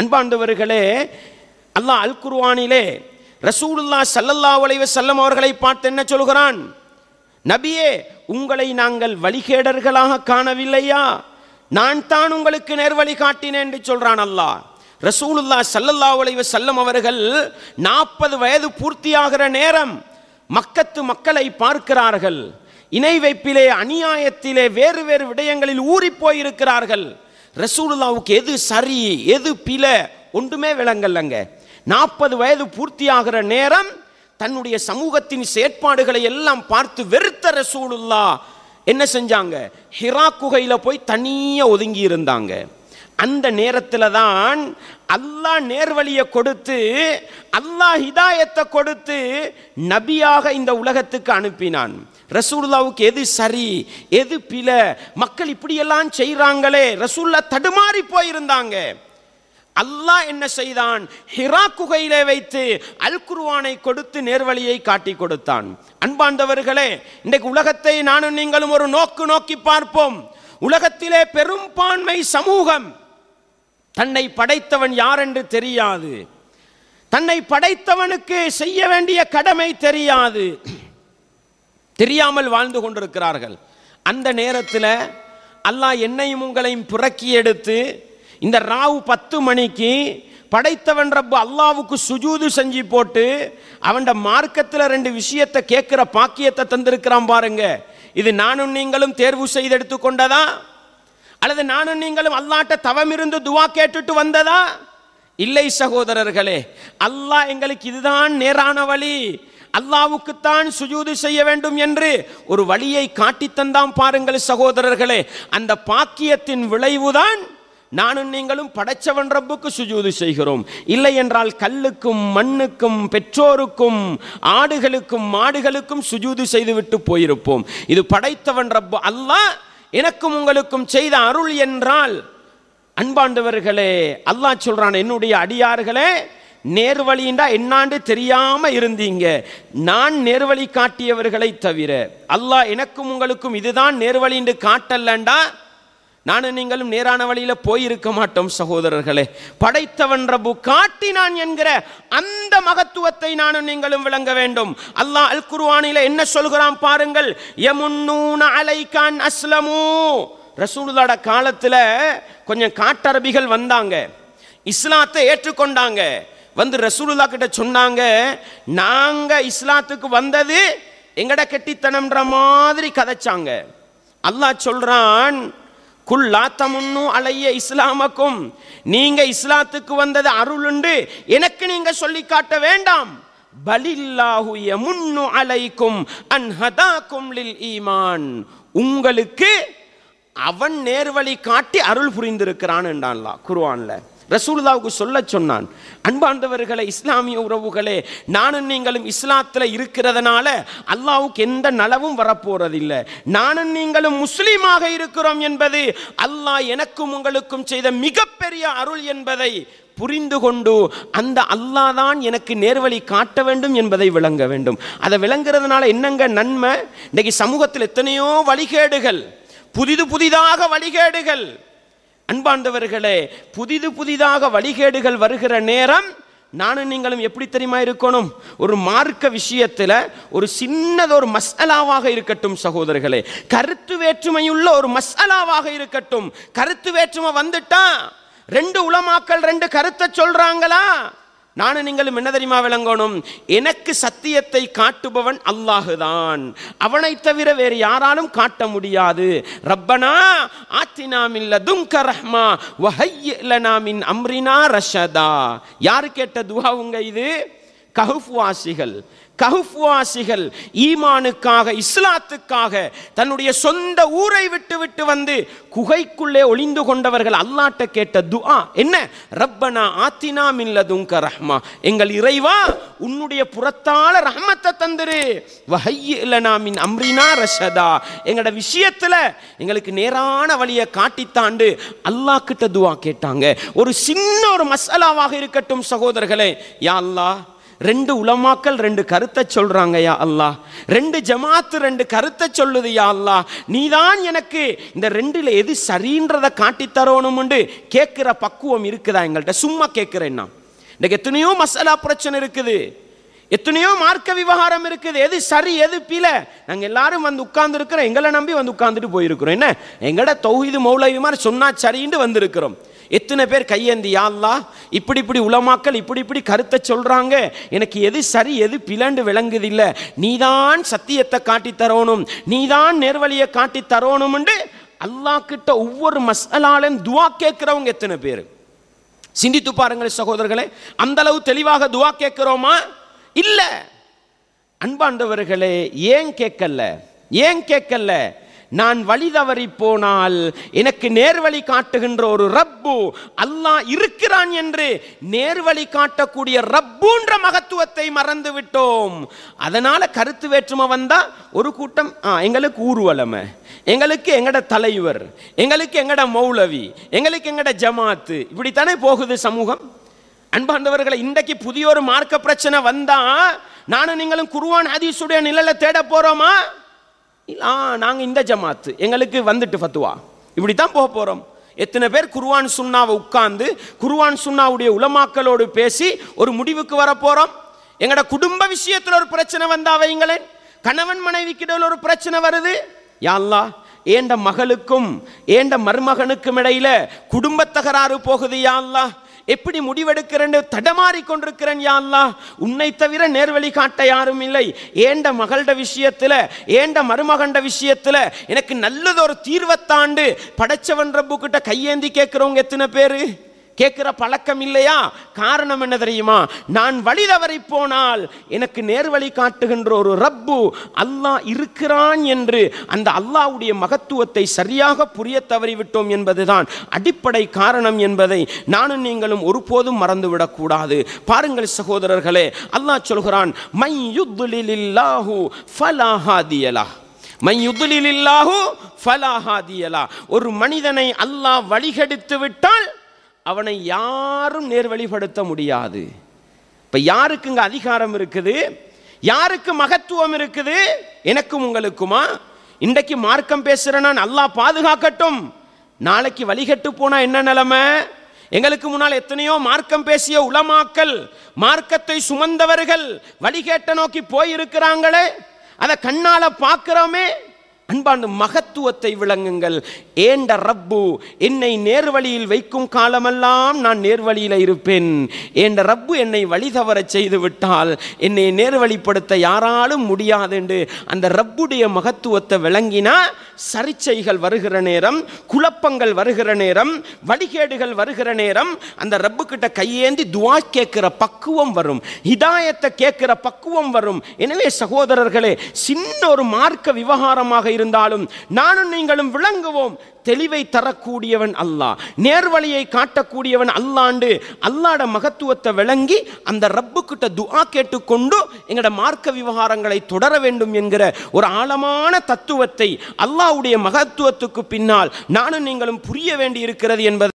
அன்பாண்டவர்களே அல்லாஹ் அல் குர்வானிலே ரசூலுல்லா சல்லல்லா உலைவ செல்லம் அவர்களை பார்த்து என்ன சொல்கிறான் நபியே உங்களை நாங்கள் வழிகேடர்களாக காணவில்லையா நான் தான் உங்களுக்கு நேர்வழி காட்டினேன் என்று சொல்றான் அல்லாஹ் ரசூலுல்லா சல்லல்லா உலைவ செல்லம் அவர்கள் நாற்பது வயது பூர்த்தியாகிற நேரம் மக்கத்து மக்களை பார்க்கிறார்கள் இணை வைப்பிலே அநியாயத்திலே வேறு வேறு விடயங்களில் ஊறி போயிருக்கிறார்கள் ரசூலுல்லாவுக்கு எது சரி எது பில ஒன்றுமே விளங்கல்லங்க நாற்பது வயது பூர்த்தியாகிற நேரம் தன்னுடைய சமூகத்தின் செயற்பாடுகளை எல்லாம் பார்த்து வெறுத்த ரசூலுல்லா என்ன செஞ்சாங்க ஹிரா குகையில் போய் தனியாக ஒதுங்கி இருந்தாங்க அந்த நேரத்தில் தான் அல்லாஹ் நேர்வழியை கொடுத்து அல்லாஹ் ஹிதாயத்தை கொடுத்து நபியாக இந்த உலகத்துக்கு அனுப்பினான் ரசூல்லாவுக்கு எது சரி எது பில மக்கள் இப்படியெல்லாம் செய்கிறாங்களே ரசூல்லா தடுமாறி போயிருந்தாங்க அல்லாஹ் என்ன செய்தான் ஹிரா குகையிலே வைத்து அல் குருவானை கொடுத்து நேர்வழியை காட்டி கொடுத்தான் அன்பாண்டவர்களே இன்றைக்கு உலகத்தை நானும் நீங்களும் ஒரு நோக்கு நோக்கி பார்ப்போம் உலகத்திலே பெரும்பான்மை சமூகம் தன்னை படைத்தவன் யார் என்று தெரியாது தன்னை படைத்தவனுக்கு செய்ய வேண்டிய கடமை தெரியாது தெரியாமல் வாழ்ந்து கொண்டிருக்கிறார்கள் அந்த நேரத்தில் அல்லாஹ் என்னையும் உங்களையும் புறக்கி எடுத்து இந்த ராவு பத்து மணிக்கு படைத்தவன் ரப்பு அல்லாவுக்கு சுஜூது செஞ்சு போட்டு அவன் மார்க்கத்தில் ரெண்டு விஷயத்தை கேட்குற பாக்கியத்தை தந்திருக்கிறான் பாருங்க இது நானும் நீங்களும் தேர்வு செய்து எடுத்துக்கொண்டதா அல்லது நானும் நீங்களும் அல்லாட்ட தவம் இருந்து துவா கேட்டுட்டு வந்ததா இல்லை சகோதரர்களே அல்லாஹ் எங்களுக்கு இதுதான் நேரான வழி அல்லாவுக்குத்தான் சுஜூது செய்ய வேண்டும் என்று ஒரு வழியை காட்டித்தந்தாம் பாருங்கள் சகோதரர்களே அந்த பாக்கியத்தின் விளைவுதான் நானும் நீங்களும் படைச்சவன் ரப்புக்கு சுஜூது செய்கிறோம் இல்லை என்றால் கல்லுக்கும் மண்ணுக்கும் பெற்றோருக்கும் ஆடுகளுக்கும் மாடுகளுக்கும் சுஜூது செய்துவிட்டு போயிருப்போம் இது படைத்தவன் ரப்பு அல்லாஹ் எனக்கும் உங்களுக்கும் செய்த அருள் என்றால் அன்பாண்டவர்களே அல்லாஹ் சொல்றான் என்னுடைய அடியார்களே நேர்வழின்றா என்னாண்டு தெரியாம இருந்தீங்க நான் நேர்வழி காட்டியவர்களை தவிர அல்லாஹ் எனக்கும் உங்களுக்கும் இதுதான் நேர்வழின்னு காட்டலண்டா நானும் நீங்களும் நேரான வழியில் போயிருக்க மாட்டோம் சகோதரர்களே படைத்தவன் ரபு காட்டினான் என்கிற அந்த மகத்துவத்தை நானும் நீங்களும் விளங்க வேண்டும் அல்லாஹ் அல் குருவானில என்ன சொல்கிறான் பாருங்கள் அலை அலைகான் அஸ்லமு ரசூலுதாட காலத்தில் கொஞ்சம் காட்டரபிகள் வந்தாங்க இஸ்லாத்தை ஏற்றுக்கொண்டாங்க வந்து ரசூலுல்லா கிட்ட சொன்னாங்க நாங்கள் இஸ்லாத்துக்கு வந்தது எங்கட கெட்டித்தனம்ன்ற மாதிரி கதைச்சாங்க அல்லாஹ் சொல்கிறான் குல்லாத்தமுன்னு அலைய இஸ்லாமக்கும் நீங்க இஸ்லாத்துக்கு வந்தது அருள் உண்டு எனக்கு நீங்க சொல்லி காட்ட வேண்டாம் பலில்லாஹுய யமுன்னு அலைக்கும் அன்ஹதாக்கும் லில் ஈமான் உங்களுக்கு அவன் நேர்வழி காட்டி அருள் புரிந்திருக்கிறான் என்றான்லா குருவான்ல ரசூல்லாவுக்கு சொல்ல சொன்னான் அன்பாண்டவர்களே இஸ்லாமிய உறவுகளே நானும் நீங்களும் இஸ்லாத்தில் இருக்கிறதுனால அல்லாவுக்கு எந்த நலவும் வரப்போறதில்லை நானும் நீங்களும் முஸ்லீமாக இருக்கிறோம் என்பது அல்லாஹ் எனக்கும் உங்களுக்கும் செய்த மிகப்பெரிய அருள் என்பதை புரிந்து கொண்டு அந்த அல்லாஹ் தான் எனக்கு நேர்வழி காட்ட வேண்டும் என்பதை விளங்க வேண்டும் அதை விளங்குறதுனால என்னங்க நன்மை இன்னைக்கு சமூகத்தில் எத்தனையோ வழிகேடுகள் புதிது புதிதாக வழிகேடுகள் அன்பாண்டவர்களே புதிது புதிதாக வழிகேடுகள் வருகிற நேரம் நானும் நீங்களும் எப்படி தெரியுமா இருக்கணும் ஒரு மார்க்க விஷயத்தில் ஒரு சின்னதொரு மசாலாவாக இருக்கட்டும் சகோதரர்களே கருத்து வேற்றுமையுள்ள ஒரு மசாலாவாக இருக்கட்டும் கருத்து வேற்றுமை வந்துட்டா ரெண்டு உளமாக்கல் ரெண்டு கருத்தை சொல்றாங்களா நானும் நீங்களும் என்ன தெரியுமா விளங்கணும் எனக்கு சத்தியத்தை காட்டுபவன் அல்லாஹுதான் அவனை தவிர வேறு யாராலும் காட்ட முடியாது ரப்பனா ஆத்தினாமில்ல துங்க ரஹ்மா வஹையிலனாமின் அம்ரினா ரஷதா யாரு கேட்ட துஹா உங்க இது கஹுஃப் வாசிகள் கஹுஃபுவாசிகள் ஈமானுக்காக இஸ்லாத்துக்காக தன்னுடைய சொந்த ஊரை விட்டு விட்டு வந்து குகைக்குள்ளே ஒளிந்து கொண்டவர்கள் அல்லாட்ட கேட்ட துஆ என்ன ரப்பனா ஆத்தினா மில்லதுங்க ரஹ்மா எங்கள் இறைவா உன்னுடைய புறத்தால ரஹமத்தை தந்துரு வஹையிலனா மின் அம்ரினா ரஷதா எங்களோட விஷயத்துல எங்களுக்கு நேரான வழியை காட்டித்தாண்டு அல்லாஹ் கிட்ட துவா கேட்டாங்க ஒரு சின்ன ஒரு மசாலாவாக இருக்கட்டும் சகோதரர்களே யா அல்லாஹ் ரெண்டு உலமாக்கள் ரெண்டு கருத்தை சொல்றாங்க யா அல்லா ரெண்டு ஜமாத்து ரெண்டு கருத்தை சொல்லுது யா அல்லாஹ் நீதான் எனக்கு இந்த ரெண்டுல எது சரின்றதை காட்டி தரணும்னு கேட்கிற பக்குவம் இருக்குதா எங்கள்கிட்ட சும்மா கேட்கிறேன்னா இன்னைக்கு எத்தனையோ மசாலா பிரச்சனை இருக்குது எத்தனையோ மார்க்க விவகாரம் இருக்குது எது சரி எது பில நாங்கள் எல்லாரும் வந்து இருக்கிறோம் எங்களை நம்பி வந்து உட்காந்துட்டு போயிருக்கிறோம் என்ன எங்கட தொகுதி மௌலவி மாதிரி சொன்னா சரின்ட்டு வந்திருக்கிறோம் எத்தனை பேர் கையேந்தி யாழ்லா இப்படி இப்படி உளமாக்கல் இப்படி இப்படி கருத்தை சொல்கிறாங்க எனக்கு எது சரி எது பிளண்டு விளங்குது இல்லை நீதான் சத்தியத்தை காட்டி தரணும் நீதான் நேர்வழியை காட்டி தரணும்னு கிட்ட ஒவ்வொரு மசாலாலும் துவா கேட்குறவங்க எத்தனை பேர் சிந்தித்து பாருங்கள் சகோதரர்களே அந்தளவு தெளிவாக துவா கேட்குறோமா இல்லை அன்பாண்டவர்களே ஏன் கேட்கல ஏன் கேட்கல நான் வழி தவறி போனால் எனக்கு நேர்வழி காட்டுகின்ற ஒரு ரப்பு அல்லாஹ் இருக்கிறான் என்று நேர்வழி காட்டக்கூடிய ரப்புன்ற மகத்துவத்தை மறந்து விட்டோம் அதனால கருத்து வேற்றுமை வந்தா ஒரு கூட்டம் எங்களுக்கு ஊர்வலமை எங்களுக்கு எங்கட தலைவர் எங்களுக்கு எங்கட மௌலவி எங்களுக்கு எங்கட ஜமாத்து இப்படித்தானே போகுது சமூகம் அன்பார்ந்தவர்களை இன்றைக்கு புதிய ஒரு மார்க்க பிரச்சனை வந்தா நானும் நீங்களும் குருவான் ஹதீஸுடைய நிழலை தேட போறோமா ஆ நாங்கள் இந்த ஜமாத்து எங்களுக்கு வந்துட்டு ஃபத்துவா இப்படி தான் போக போகிறோம் எத்தனை பேர் குருவான் சுண்ணாவை உட்கார்ந்து குருவான் சுண்ணாவுடைய உலமாக்களோடு பேசி ஒரு முடிவுக்கு வர போகிறோம் எங்களோட குடும்ப விஷயத்தில் ஒரு பிரச்சனை வந்தா வைங்களேன் கணவன் கிட்ட ஒரு பிரச்சனை வருது யாழ்லா ஏண்ட மகளுக்கும் ஏண்ட மருமகனுக்கும் இடையில குடும்ப தகராறு போகுது யாழ்லா எப்படி முடிவெடுக்கிறேன் தடமாறி கொண்டிருக்கிறேன் யாழ்லா உன்னை தவிர நேர்வழி காட்ட யாரும் இல்லை ஏண்ட மகள்ட விஷயத்தில் ஏண்ட மருமகண்ட விஷயத்தில் எனக்கு நல்லதொரு தீர்வத்தாண்டு படைச்சவன் ரப்பு கிட்ட கையேந்தி கேட்குறவங்க எத்தனை பேர் கேட்குற பழக்கம் இல்லையா காரணம் என்ன தெரியுமா நான் வழி தவறி போனால் எனக்கு நேர்வழி காட்டுகின்ற ஒரு ரப்பு அல்லாஹ் இருக்கிறான் என்று அந்த அல்லாஹ்வுடைய மகத்துவத்தை சரியாக புரிய தவறிவிட்டோம் என்பதுதான் அடிப்படை காரணம் என்பதை நானும் நீங்களும் ஒருபோதும் மறந்துவிடக்கூடாது பாருங்கள் சகோதரர்களே அல்லாஹ் சொல்கிறான் மையுதுலில் இல்லாஹு ஃபலாஹாதியலா ஒரு மனிதனை அல்லாஹ் வழிகெடுத்து விட்டால் அவனை யாரும் நேர்வழிப்படுத்த முடியாது இப்போ இங்கே அதிகாரம் இருக்குது யாருக்கு மகத்துவம் இருக்குது எனக்கும் உங்களுக்குமா இன்றைக்கு மார்க்கம் பேசுகிறேன்னா நல்லா பாதுகாக்கட்டும் நாளைக்கு வழிகட்டு போனால் என்ன நிலமை எங்களுக்கு முன்னால் எத்தனையோ மார்க்கம் பேசிய உளமாக்கல் மார்க்கத்தை சுமந்தவர்கள் வழிகேட்ட நோக்கி போயிருக்கிறாங்களே அதை கண்ணால் பார்க்குறோமே அன்பான மகத்துவத்தை விளங்குங்கள் ஏண்ட ரப்பு என்னை நேர்வழியில் வைக்கும் காலமெல்லாம் நான் நேர்வழியில் இருப்பேன் ஏண்ட ரப்பு என்னை வழி தவறச் செய்து விட்டால் என்னை நேர்வழிப்படுத்த யாராலும் முடியாது என்று அந்த ரப்புடைய மகத்துவத்தை விளங்கினா சரிச்சைகள் வருகிற நேரம் குழப்பங்கள் வருகிற நேரம் வழிகேடுகள் வருகிற நேரம் அந்த ரப்பு கிட்ட கையேந்தி துவா கேட்கிற பக்குவம் வரும் ஹிதாயத்தை கேட்கிற பக்குவம் வரும் எனவே சகோதரர்களே சின்ன ஒரு மார்க்க விவகாரமாக இருந்தாலும் நானும் நீங்களும் விளங்குவோம் தெளிவை தரக்கூடியவன் அல்லாஹ் நேர்வழியை காட்டக்கூடியவன் அல்லாண்டு அல்லாட மகத்துவத்தை விளங்கி அந்த ரப்பு கிட்ட துஆ கேட்டுக்கொண்டு எங்களோட மார்க்க விவகாரங்களை தொடர வேண்டும் என்கிற ஒரு ஆழமான தத்துவத்தை அல்லாவுடைய மகத்துவத்துக்கு பின்னால் நானும் நீங்களும் புரிய வேண்டி இருக்கிறது என்பதை